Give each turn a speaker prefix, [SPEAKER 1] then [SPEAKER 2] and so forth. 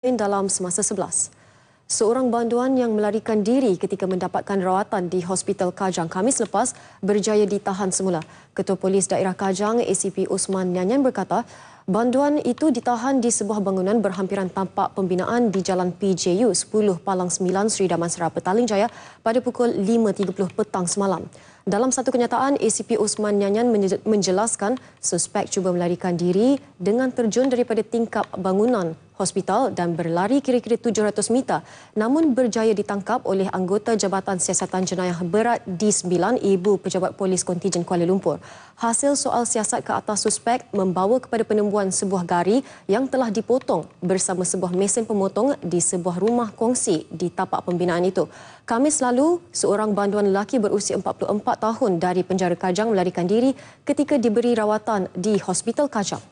[SPEAKER 1] lain dalam semasa sebelas, Seorang banduan yang melarikan diri ketika mendapatkan rawatan di Hospital Kajang Kamis lepas berjaya ditahan semula. Ketua Polis Daerah Kajang ACP Usman Nyanyan berkata, banduan itu ditahan di sebuah bangunan berhampiran tampak pembinaan di Jalan PJU 10 Palang 9 Sri Damansara Petaling Jaya pada pukul 5.30 petang semalam. Dalam satu kenyataan, ACP Usman Nyanyan menjelaskan suspek cuba melarikan diri dengan terjun daripada tingkap bangunan hospital dan berlari kira-kira 700 meter namun berjaya ditangkap oleh anggota Jabatan Siasatan Jenayah Berat D9 ibu pejabat polis kontijen Kuala Lumpur. Hasil soal siasat ke atas suspek membawa kepada penemuan sebuah gari yang telah dipotong bersama sebuah mesin pemotong di sebuah rumah kongsi di tapak pembinaan itu. Kamis lalu, seorang banduan lelaki berusia 44 tahun dari penjara Kajang melarikan diri ketika diberi rawatan di Hospital Kajang.